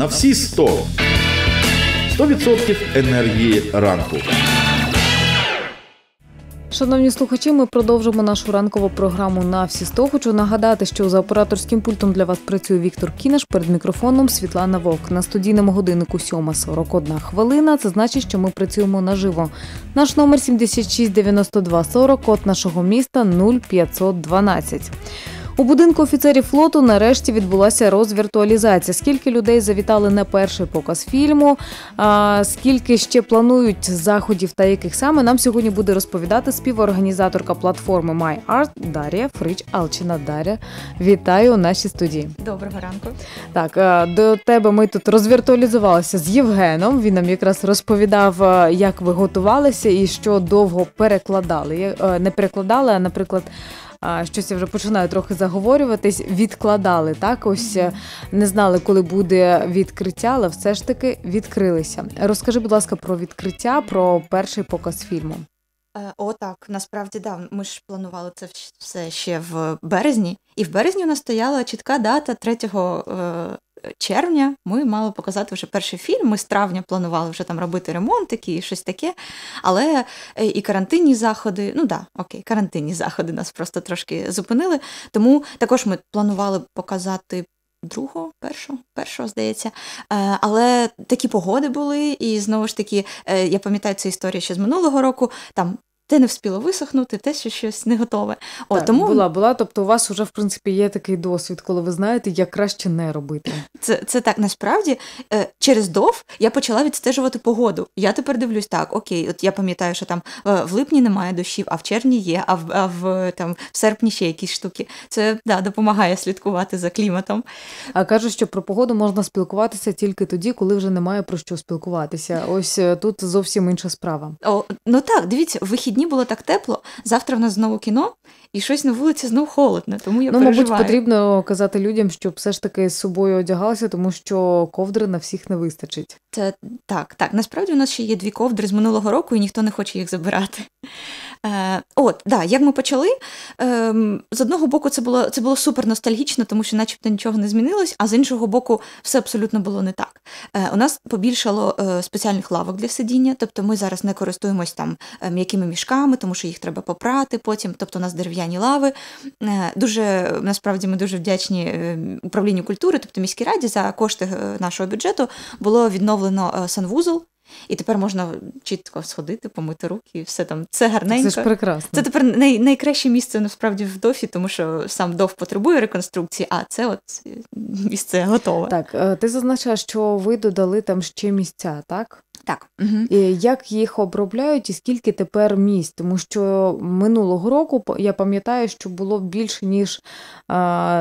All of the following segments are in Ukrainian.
на всі 100. 100% енергії ранку. Шановні слухачі, ми продовжимо нашу ранкову програму на всі 100». Хочу нагадати, що за операторським пультом для вас працює Віктор Кінеш перед мікрофоном Світлана Вовк. На студійному годиннику 7.41 хвилина. Це значить, що ми працюємо наживо. Наш номер 76 92 40, код нашого міста 0512. У будинку офіцерів флоту нарешті відбулася розвіртуалізація. Скільки людей завітали на перший показ фільму, а скільки ще планують заходів та яких саме нам сьогодні буде розповідати співорганізаторка платформи MyArt Дарія Фрич Алчина. Дарія вітаю у нашій студії. Доброго ранку. Так, до тебе ми тут розвіртуалізувалися з Євгеном. Він нам якраз розповідав, як ви готувалися і що довго перекладали. Не перекладали, а наприклад. А щось я вже починаю трохи заговорюватись, відкладали так. Ось е, не знали, коли буде відкриття, але все ж таки відкрилися. Розкажи, будь ласка, про відкриття, про перший показ фільму. Е, о, так, насправді да. Ми ж планували це все ще в березні, і в березні у нас стояла чітка дата 3 червня ми мали показати вже перший фільм. Ми з травня планували вже там робити ремонт, і щось таке. Але е, і карантинні заходи, ну да, окей, карантинні заходи нас просто трошки зупинили. Тому також ми планували показати. Другого, першого, першого, здається. Е, але такі погоди були, і знову ж таки, е, я пам'ятаю цю історію ще з минулого року. Там те не вспіло висохнути, те, ще щось не готове. О, так, тому була, була. Тобто, у вас вже в принципі є такий досвід, коли ви знаєте, як краще не робити. Це це так насправді е, через дов я почала відстежувати погоду. Я тепер дивлюсь так, окей, от я пам'ятаю, що там е, в липні немає дощів, а в червні є, а в а в там в серпні ще якісь штуки. Це да, допомагає слідкувати за кліматом. А кажуть, що про погоду можна спілкуватися тільки тоді, коли вже немає про що спілкуватися. Ось е, тут зовсім інша справа. О, Ну так, дивіться, вихідні дні було так тепло. Завтра в нас знову кіно, і щось на вулиці знов холодно, тому я ну, переживаю. Ну, мабуть, потрібно казати людям, щоб все ж таки з собою одягалися, тому що ковдри на всіх не вистачить. Це так, так. Насправді у нас ще є дві ковдри з минулого року, і ніхто не хоче їх забирати. Е, От, да, як ми почали. Е, З одного боку, це було це було супер ностальгічно, тому що, начебто, нічого не змінилось, а з іншого боку, все абсолютно було не так. Е, У нас побільшало е, спеціальних лавок для сидіння, тобто ми зараз не користуємось там м'якими ем, мішками, тому що їх треба попрати потім. Тобто у нас дерев'яні Яні Лави. Е, дуже насправді ми дуже вдячні е, управлінню культури, тобто міській раді, за кошти е, нашого бюджету було відновлено санвузол. І тепер можна чітко сходити, помити руки, і все там. Це гарненько. Це ж прекрасно. Це тепер най- найкраще місце насправді в дофі, тому що сам ДОФ потребує реконструкції, а це от місце готове. Так, ти зазначаєш, що ви додали там ще місця, так? Так. Угу. Як їх обробляють і скільки тепер місць? Тому що минулого року я пам'ятаю, що було більше ніж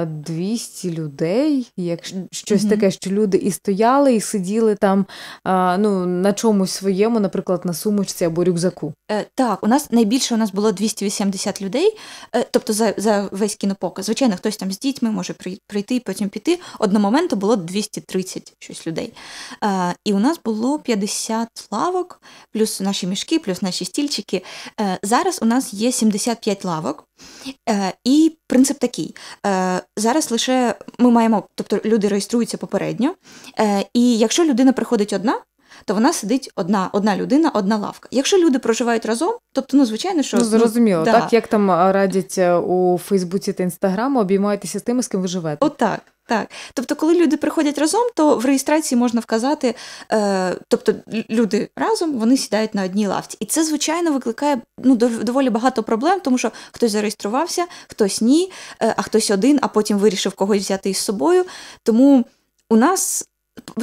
200 людей, як щось угу. таке, що люди і стояли, і сиділи там ну, на чомусь своєму, наприклад, на сумочці або рюкзаку. Е, так, у нас найбільше у нас було 280 людей, е, тобто за за весь кінопоказ. Звичайно, хтось там з дітьми може прийти і потім піти. Одного моменту було 230 щось людей. Е, і у нас було 50. 50 лавок, плюс наші мішки, плюс наші стільчики. Е, зараз у нас є 75 лавок, е, і принцип такий: е, зараз лише ми маємо, тобто люди реєструються попередньо, і якщо людина приходить одна. То вона сидить одна, одна людина, одна лавка. Якщо люди проживають разом, тобто, ну звичайно, що ну, ну зрозуміло, ну, так да. як там радять у Фейсбуці та інстаграму, обіймайтеся з тими, з ким ви живете. Отак. От так, тобто, коли люди приходять разом, то в реєстрації можна вказати, е, тобто люди разом вони сідають на одній лавці, і це звичайно викликає ну доволі багато проблем, тому що хтось зареєструвався, хтось ні, е, а хтось один, а потім вирішив когось взяти із собою. Тому у нас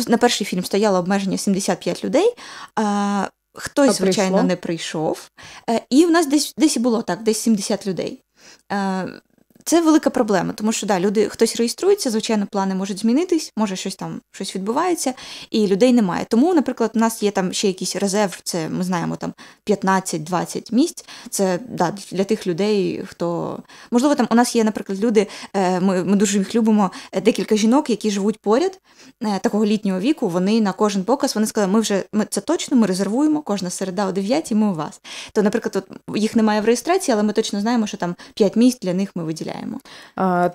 на перший фільм стояло обмеження 75 людей. Е, Хтось, а звичайно, прийшло? не прийшов, е, і в нас десь десь і було так, десь 70 людей. Е, це велика проблема, тому що да, люди хтось реєструється, звичайно, плани можуть змінитись, може щось там щось відбувається, і людей немає. Тому, наприклад, у нас є там ще якийсь резерв, це ми знаємо там 15-20 місць. Це да, для тих людей, хто можливо там у нас є, наприклад, люди. Е, ми ми дуже їх любимо. Е, декілька жінок, які живуть поряд е, такого літнього віку. Вони на кожен показ вони сказали, ми вже ми це точно, ми резервуємо кожна середа о 9, Ми у вас. То, наприклад, от їх немає в реєстрації, але ми точно знаємо, що там 5 місць для них ми виділяємо дозволяємо.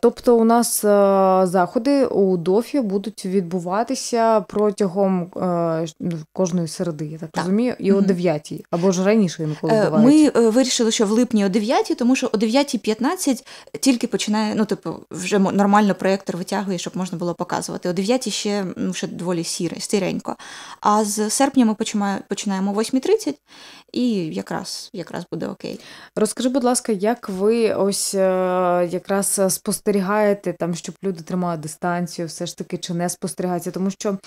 Тобто, у нас е, заходи у Дофі будуть відбуватися протягом е, ну, кожної середи, я так, так. розумію, і о 9 або ж раніше інколи е, бувають. Ми вирішили, що в липні о 9, тому що о 9.15 тільки починає, ну типу, вже нормально проєктор витягує, щоб можна було показувати. О 9 ще ну, ще доволі сіре, сіренько. А з серпня ми починаємо о 8.30 і якраз якраз буде окей. Розкажи, будь ласка, як ви ось якраз е, спостерігаєте, там, щоб люди тримали дистанцію, все ж таки, чи не спостерігаються? Тому що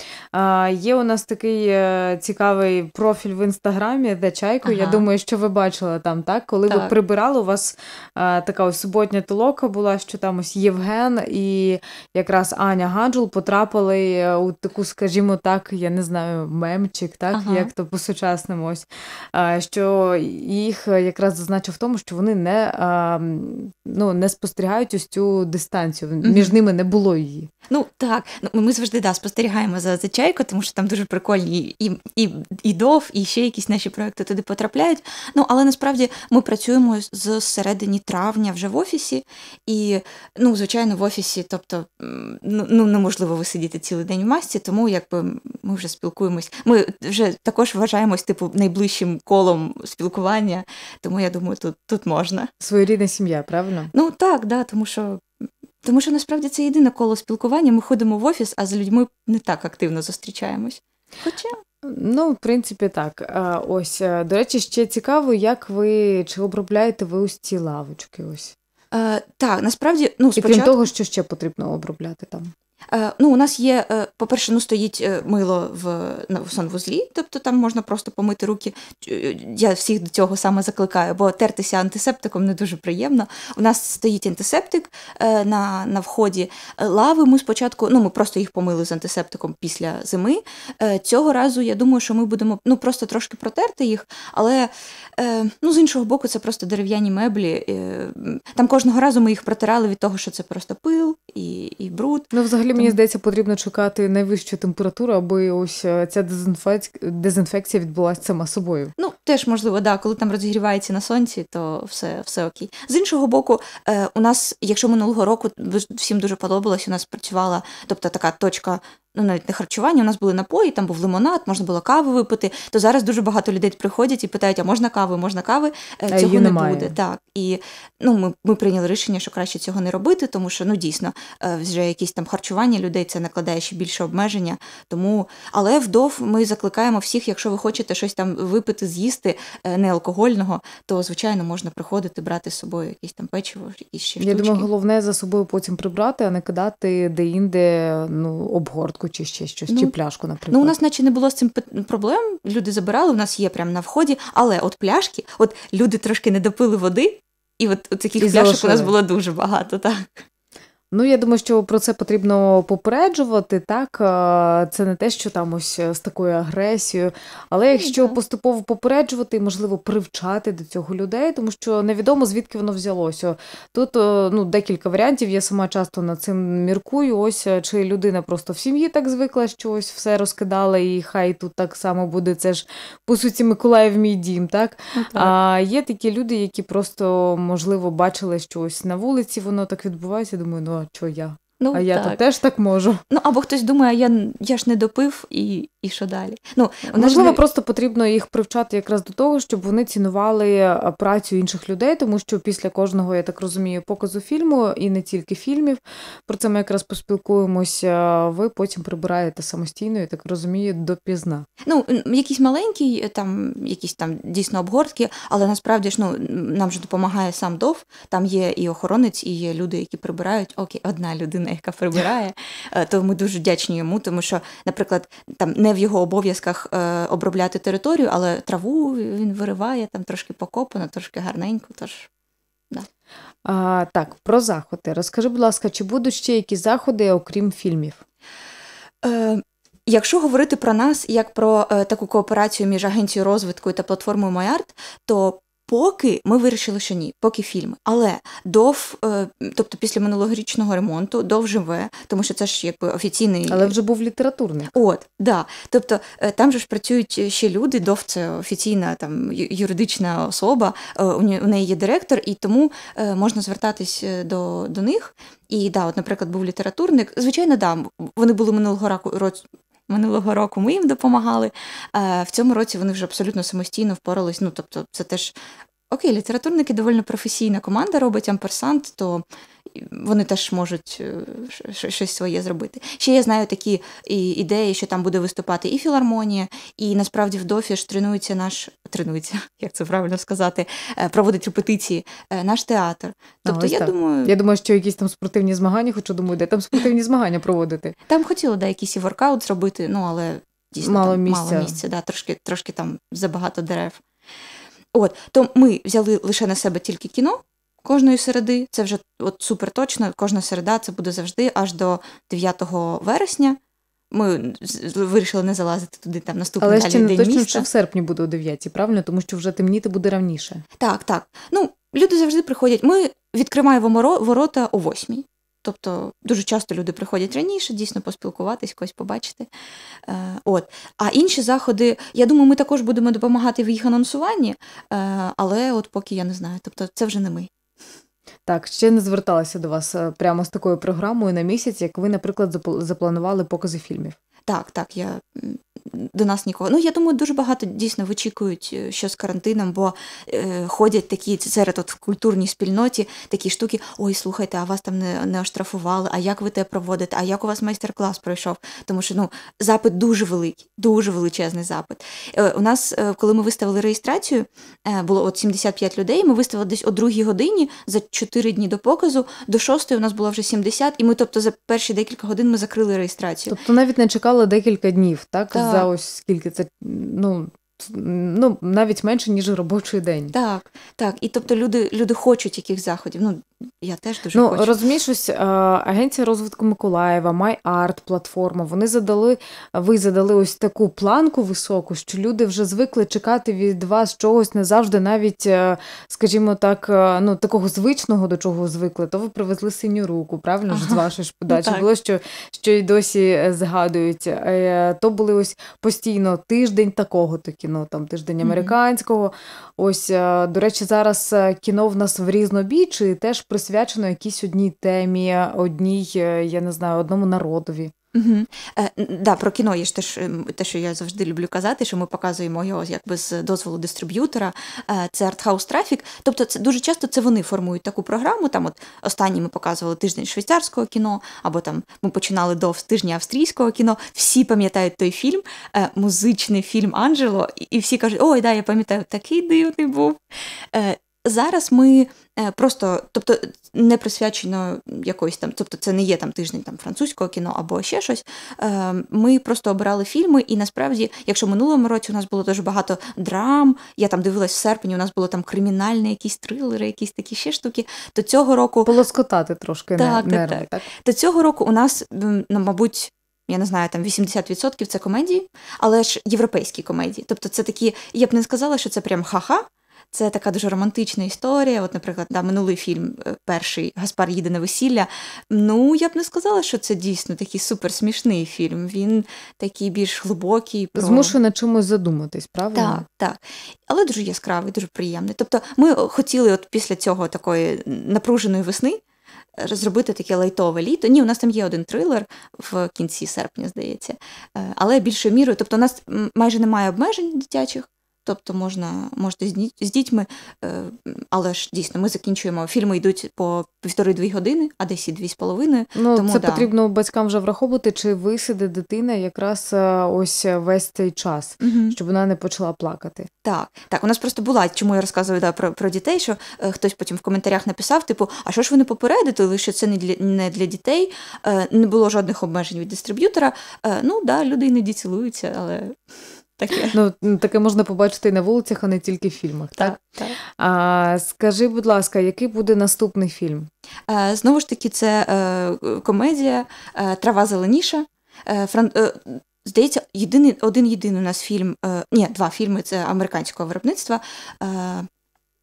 є у нас такий е, цікавий профіль в інстаграмі, де чайку. Ага. Я думаю, що ви бачили там, так? Коли так. ви прибирали, у вас е, така ось суботня толока була, що там ось Євген і якраз Аня Гаджул потрапили у таку, скажімо так, я не знаю, мемчик, так, ага. як то по-сучасному ось. Що їх якраз зазначив в тому, що вони не ем, ну, не спостерігають спостерігають ось цю дистанцію. Між ними не було її. Ну так, ну, ми завжди да, спостерігаємо за зачайко, тому що там дуже прикольні і і, і ДОВ, і ще якісь наші проекти туди потрапляють. Ну але насправді ми працюємо з середини травня вже в офісі, і ну, звичайно, в офісі, тобто ну, ну неможливо висидіти цілий день в масці, тому якби ми вже спілкуємось. Ми вже також вважаємось типу найближчим колом спілкування, тому я думаю, тут тут можна. Своєрідна сім'я, правильно? Ну так, так, да, тому що тому що насправді це єдине коло спілкування. Ми ходимо в офіс, а з людьми не так активно зустрічаємось. Хоча. Ну, в принципі, так. Ось, е, до речі, ще цікаво, як ви чи обробляєте ви ось ці лавочки? Ось. Е, Так, насправді, ну, спочатку... І крім того, що ще потрібно обробляти там. Е, ну, У нас є, е, по-перше, ну стоїть е, мило в, в санвузлі, тобто там можна просто помити руки. Я всіх до цього саме закликаю, бо тертися антисептиком не дуже приємно. У нас стоїть антисептик на на вході лави. Ми спочатку ну, ми просто їх помили з антисептиком після зими. Цього разу я думаю, що ми будемо ну, просто трошки протерти їх, але ну, з іншого боку, це просто дерев'яні меблі. Там кожного разу ми їх протирали від того, що це просто пил і і бруд. Ну, взагалі мені тобто- здається, потрібно чекати найвищу температуру, аби ось е, ця дезінфекція, дезінфекція відбулася сама собою. Ну теж можливо, да, коли там розігрівається на сонці, то все все окей. З іншого боку, е, у нас, якщо минулого року всім дуже подобалось, у нас працювала, тобто така точка ну навіть не харчування, у нас були напої, там був лимонад, можна було каву випити. То зараз дуже багато людей приходять і питають, а можна кави, можна кави? Е, е, цього Її не немає. буде. Так і ну ми ми прийняли рішення, що краще цього не робити, тому що ну дійсно е, вже якісь там харчування людей це накладає ще більше обмеження. Тому але вдов ми закликаємо всіх, якщо ви хочете щось там випити, з'їсти неалкогольного, то звичайно можна приходити брати з собою якісь там печиво і ще штучки. Я думаю, головне за собою потім прибрати, а не кидати де-інде ну обгортку чашку чи ще щось, ну, чи пляшку, наприклад. Ну, у нас наче не було з цим проблем. Люди забирали, у нас є прямо на вході, але от пляшки, от люди трошки не допили води, і от, от таких і пляшок залишили. у нас було дуже багато, так. Ну, я думаю, що про це потрібно попереджувати. Так це не те, що там ось е, з такою агресією, але якщо поступово попереджувати, можливо, привчати до цього людей, тому що невідомо звідки воно взялося. Тут е, ну декілька варіантів. Я сама часто над цим міркую. Ось е, чи людина просто в сім'ї так звикла, що ось все розкидала, і хай тут так само буде. Це ж по суті Миколаїв, мій дім, так okay. Ну, а є такі люди, які просто можливо бачили, що ось на вулиці воно так відбувається. Думаю, ну а чого я? Ну, а я то теж так можу. Ну або хтось думає, я я ж не допив, і і що далі. Ну, ну можливо, ж... просто потрібно їх привчати якраз до того, щоб вони цінували е, працю інших людей, тому що після кожного, я так розумію, показу фільму і не тільки фільмів. Про це ми якраз поспілкуємося. Е, ви потім прибираєте самостійно, я так розумію, допізна. Ну якісь маленькі, е, там якісь там дійсно обгортки, але насправді ж ну нам же допомагає сам ДОВ. Там є і охоронець, і є люди, які прибирають. Окей, одна людина, яка прибирає, то ми дуже вдячні йому, тому що, наприклад, там не в його обов'язках е, обробляти територію, але траву він вириває, там трошки покопано, трошки гарненько. тож... Да. А, Так, про заходи. Розкажи, будь ласка, чи будуть ще якісь заходи, окрім фільмів? Е, Якщо говорити про нас як про е, таку кооперацію між агенцією розвитку та платформою MyArt, то Поки ми вирішили, що ні, поки фільми. Але дов, е, тобто після минулогорічного ремонту, дов живе, тому що це ж якби офіційний. Але вже був літературний. От, да. Тобто е, там же ж працюють ще люди, дов це офіційна там юридична особа, е, у неї є директор, і тому можна звертатись до до них. І да, от, наприклад, був літературник. Звичайно, да, вони були минулого року минулого року. Ми їм допомагали. Е, в цьому році вони вже абсолютно самостійно впорались. Ну тобто, це теж Окей, літературники доволі професійна команда робить амперсант, то вони теж можуть е, щось своє зробити. Ще я знаю такі ідеї, що там буде виступати і філармонія, і насправді в Дофі ж тренується наш тренується, як це правильно сказати, е, проводить репетиції е, наш театр. Тобто, а, я так. думаю, я думаю, що якісь там спортивні змагання, хочу думаю, де там спортивні змагання проводити. Там хотіло да, якийсь і воркаут зробити, ну але дійсно мало там, місця, мало місця да, трошки, трошки там забагато дерев. От, то ми взяли лише на себе тільки кіно кожної середи. Це вже от супер точно, кожна середа це буде завжди аж до 9 вересня. Ми вирішили не залазити туди там наступний Але ще не день точно, міста. що в серпні буде о 9, правильно? Тому що вже темніти буде равніше. Так, так. Ну, люди завжди приходять. Ми відкриваємо ворота о 8. Тобто дуже часто люди приходять раніше, дійсно поспілкуватись, когось побачити. Е, от. А інші заходи, я думаю, ми також будемо допомагати в їх анонсуванні, е, але от поки я не знаю, тобто це вже не ми. Так, ще не зверталася до вас е, прямо з такою програмою на місяць, як ви, наприклад, запланували покази фільмів. Так, так, я до нас нікого. Ну я думаю, дуже багато дійсно вичікують, е, що з карантином, бо е, ходять такі серед от в культурній спільноті такі штуки. Ой, слухайте, а вас там не не оштрафували, а як ви те проводите? А як у вас майстер-клас пройшов? Тому що ну запит дуже великий, дуже величезний запит. Е, у нас, е, коли ми виставили реєстрацію, е, було от 75 людей. Ми виставили десь о другій годині за 4 дні до показу. До шостої у нас було вже 70, і ми, тобто, за перші декілька годин ми закрили реєстрацію. Тобто навіть не чекали працювала декілька днів, так? так. За ось скільки це ну ну, навіть менше, ніж робочий день. Так, так. І тобто люди люди хочуть яких заходів. Ну, я теж дуже ну, хочу. Розумієш, ось е, Агенція розвитку Миколаєва, MyArt, платформа, вони задали, ви задали ось таку планку високу, що люди вже звикли чекати від вас чогось не завжди, навіть, е, скажімо так, е, ну, такого звичного, до чого звикли, то ви привезли синю руку, правильно ага. ж з вашої ж подачі ну, було, що що й досі згадують. То були ось постійно тиждень такого такі кіно, там тиждень американського. Ось, е, до речі, зараз е, кіно в нас в різнобіч теж присвячено якійсь одній темі, одній, е, я не знаю, одному народові. Угу. Е, да, Про кіно є ж теж те, що я завжди люблю казати, що ми показуємо його якби з дозволу дистриб'ютора, е, це артхаус трафік. Тобто це дуже часто це вони формують таку програму. Там от Останні ми показували тиждень швейцарського кіно, або там ми починали до тижня австрійського кіно. Всі пам'ятають той фільм, е, музичний фільм Анджело, і, і всі кажуть, ой, да, я пам'ятаю, такий дивний був. Е, Зараз ми е, просто, тобто, не присвячено якоїсь там, тобто це не є там тиждень там французького кіно або ще щось. Е, ми просто обирали фільми, і насправді, якщо в минулому році у нас було дуже багато драм, я там дивилась в серпні, у нас було там кримінальні якісь трилери, якісь такі ще штуки. То цього року полоскотати трошки так, нерви, так, так. так. До цього року у нас ну, мабуть. Я не знаю, там 80% це комедії, але ж європейські комедії. Тобто, це такі, я б не сказала, що це прям ха-ха, це така дуже романтична історія. От, наприклад, да, минулий фільм, е, перший Гаспар їде на весілля. Ну, я б не сказала, що це дійсно такий суперсмішний фільм. Він такий більш глибокий. Про... Змушена чомусь задуматись, правда? Так, так. Але дуже яскравий, дуже приємний. Тобто, ми хотіли, от після цього такої напруженої весни. розробити е, таке лайтове літо. Ні, у нас там є один трилер в кінці серпня, здається, е, але більшою мірою, тобто у нас майже немає обмежень дитячих, тобто можна можете з дітьми, е, але ж дійсно ми закінчуємо. Фільми йдуть по півтори-дві години, а десь і дві з половиною. Ну тому, це да. потрібно батькам вже враховувати, чи висиде дитина якраз е, ось е, весь цей час, угу. щоб вона не почала плакати. Так, так у нас просто була чому я розказую да, про про дітей, що е, хтось потім в коментарях написав: типу, а що ж вони попередили? Що це не для не для дітей, е, не було жодних обмежень від дистриб'ютора. Е, ну да, люди не цілуються, але. Таке ну таке можна побачити і на вулицях, а не тільки в фільмах. Так, так. так. А, Скажи, будь ласка, який буде наступний фільм? А, е, знову ж таки, це е, комедія е, Трава зеленіша. Е, фран... е, здається, єдиний один єдиний у нас фільм. Е, ні, два фільми це американського виробництва.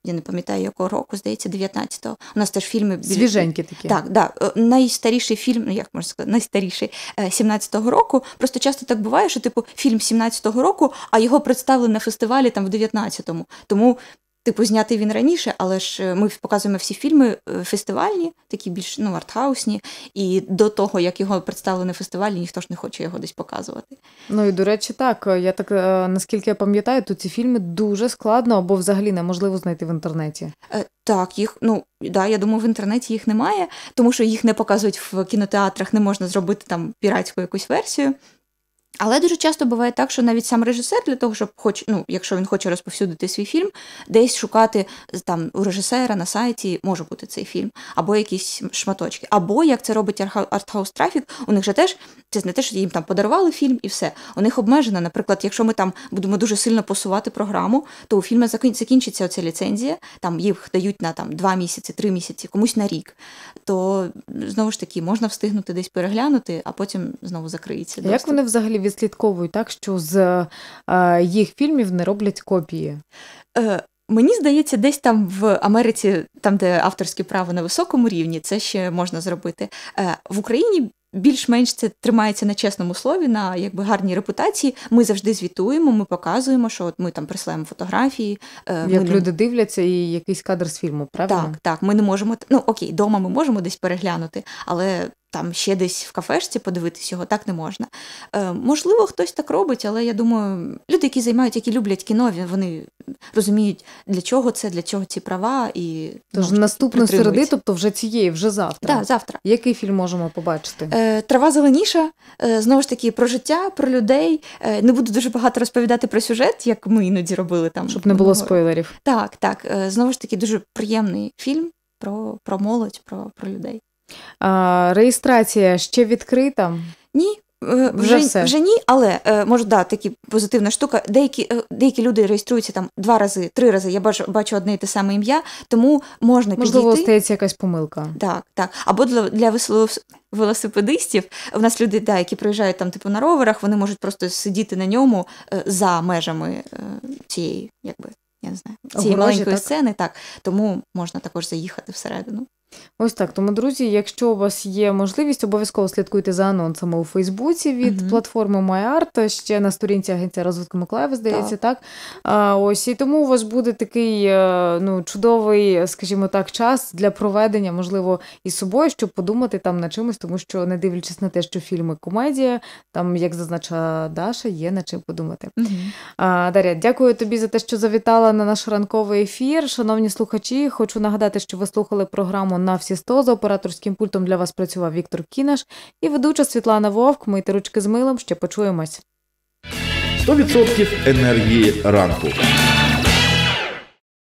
Я не пам'ятаю, якого року, здається, 19-го. У нас теж фільми Свіженькі такі. Так, да. Е, найстаріший фільм, ну як можна сказати, найстаріший 17-го е, року. Просто часто так буває, що типу фільм 17-го року, а його представили на фестивалі там в 19-му. Тому Типу, знятий він раніше, але ж е, ми показуємо всі фільми е, фестивальні, такі більш ну артхаусні, і до того як його представили на фестивалі, ніхто ж не хоче його десь показувати. Ну і до речі, так е, я так наскільки я пам'ятаю, то ці фільми дуже складно або взагалі неможливо знайти в інтернеті. Так, їх ну да, я думаю, в інтернеті їх немає, тому що їх не показують в кінотеатрах, не можна зробити там піратську якусь версію. Але дуже часто буває так, що навіть сам режисер для того, щоб, хоч, ну, якщо він хоче розповсюдити свій фільм, десь шукати там у режисера на сайті може бути цей фільм, або якісь шматочки. Або як це робить артхаус трафік, у них же теж це не те, що їм там подарували фільм і все. У них обмежено. Наприклад, якщо ми там будемо дуже сильно посувати програму, то у фільму закінчиться оця ліцензія, там їх дають на там два місяці, три місяці, комусь на рік. То знову ж таки можна встигнути десь переглянути, а потім знову закриється. Як вони взагалі відслідковують так, що з е, їх фільмів не роблять копії. Е, мені здається, десь там в Америці, там де авторське право на високому рівні, це ще можна зробити. Е, в Україні. Більш-менш це тримається на чесному слові, на якби гарній репутації. Ми завжди звітуємо, ми показуємо, що от ми там присилаємо фотографії. Як ми люди не... дивляться, і якийсь кадр з фільму, правильно? Так, так. Ми не можемо ну окей, вдома ми можемо десь переглянути, але там ще десь в кафешці подивитись його, так не можна. Е, Можливо, хтось так робить, але я думаю, люди, які займають, які люблять кіно, вони розуміють, для чого це, для чого ці права і Тож ну, наступної середи, тобто вже цієї, вже завтра. Да, завтра. Який фільм можемо побачити? Е, Трава зеленіша. Е, знову ж таки, про життя, про людей. Е, не буду дуже багато розповідати про сюжет, як ми іноді робили там. Щоб не було спойлерів. Так, так. Е, знову ж таки, дуже приємний фільм про, про молодь, про, про людей. А, Реєстрація ще відкрита? Ні. Е, вже, вже, вже ні, але е, може да, такі позитивна штука. Деякі е, деякі люди реєструються там два рази, три рази. Я бачу бачу одне і те саме ім'я, тому можна підійти. Можливо, стається якась помилка. Так, так. Або для для велосипедистів у нас люди, да, які приїжджають там типу на роверах, вони можуть просто сидіти на ньому за межами цієї, якби я не знаю, цієї Огорожі, маленької так? сцени, так тому можна також заїхати всередину. Ось так. Тому, друзі, якщо у вас є можливість, обов'язково слідкуйте за анонсами у Фейсбуці від угу. платформи MyArt, ще на сторінці Агенція розвитку Миколаєва, здається, так. так? А, Ось і тому у вас буде такий е, ну, чудовий, скажімо так, час для проведення, можливо, із собою, щоб подумати там на чимось, тому що, не дивлячись на те, що фільми комедія, там, як зазначала Даша, є на чим подумати. Угу. А, Дар'я, дякую тобі за те, що завітала на наш ранковий ефір. Шановні слухачі, хочу нагадати, що ви слухали програму на всі сто з операторським пультом для вас працював Віктор Кінеш і ведуча Світлана Вовк. Мийте ручки з милом. Ще почуємось. 100% енергії ранку.